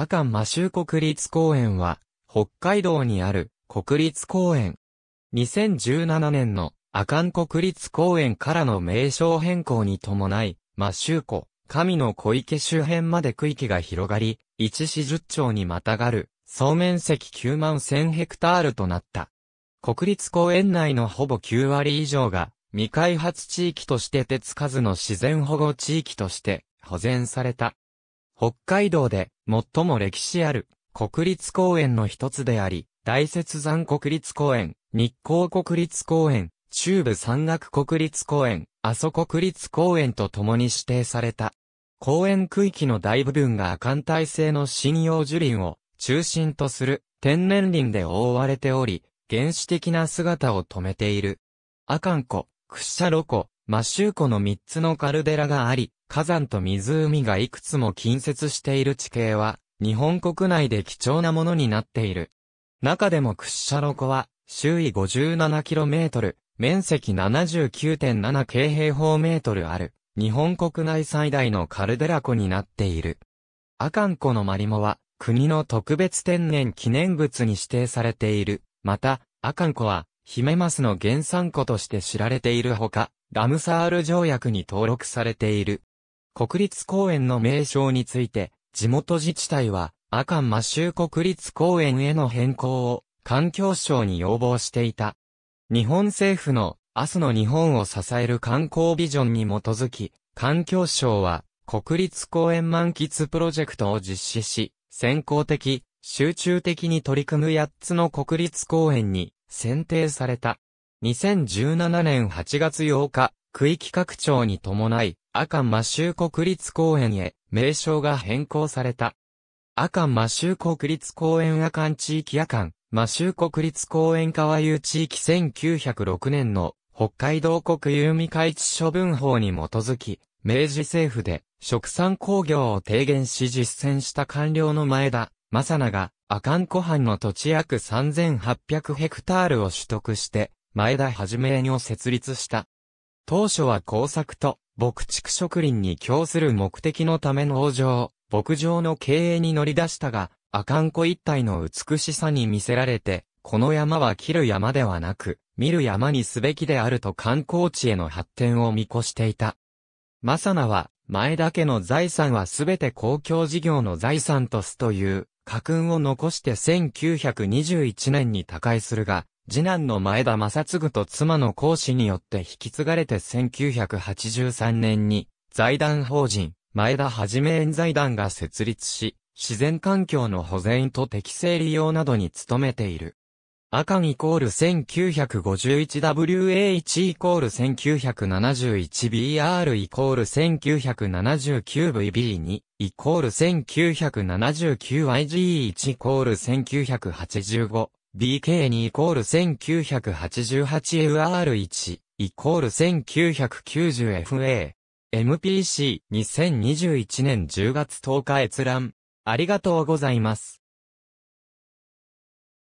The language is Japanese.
阿寒摩周国立公園は、北海道にある国立公園。2017年の阿寒国立公園からの名称変更に伴い、摩周湖、神の小池周辺まで区域が広がり、一市十町にまたがる、総面積9万1000ヘクタールとなった。国立公園内のほぼ9割以上が、未開発地域として手つかずの自然保護地域として保全された。北海道で最も歴史ある国立公園の一つであり、大雪山国立公園、日光国立公園、中部山岳国立公園、阿蘇国立公園と共に指定された。公園区域の大部分が亜寒帯性の針葉樹林を中心とする天然林で覆われており、原始的な姿を止めている。阿寒湖、屈斜路湖、マシュー湖の3つのカルデラがあり、火山と湖がいくつも近接している地形は、日本国内で貴重なものになっている。中でも屈斜路湖は、周囲 57km、面積79.7京平方メートルある、日本国内最大のカルデラ湖になっている。阿寒湖のマリモは、国の特別天然記念物に指定されている。また、阿寒湖は、ヒメマスの原産湖として知られているほか、ラムサール条約に登録されている。国立公園の名称について、地元自治体は、阿寒摩周国立公園への変更を、環境省に要望していた。日本政府の、明日の日本を支える観光ビジョンに基づき、環境省は、国立公園満喫プロジェクトを実施し、先行的、集中的に取り組む8つの国立公園に選定された。2017年8月8日、区域拡張に伴い、阿寒摩周国立公園へ名称が変更された。阿寒摩周国立公園阿寒地域阿寒、摩周国立公園川遊地域1906年の北海道国有未開地処分法に基づき、明治政府で食産工業を提言し実践した官僚の前田、正永が阿寒湖畔の土地約3800ヘクタールを取得して、前田はじめ園を設立した。当初は工作と牧畜植林に供する目的のための農場、牧場の経営に乗り出したが、阿寒湖一帯の美しさに見せられて、この山は切る山ではなく、見る山にすべきであると観光地への発展を見越していた。正名は、前田家の財産はすべて公共事業の財産とすという、家訓を残して1921年に他界するが、次男の前田正嗣と妻の講師によって引き継がれて1983年に財団法人前田はじめ園財団が設立し、自然環境の保全と適正利用などに努めている。赤イコール 1951WA1 イコール 1971BR イコール 1979VB2 イコール 1979IG1 イコール1985 BK2 イコール 1988UR1 イコール 1990FA。MPC2021 年10月10日閲覧。ありがとうございます。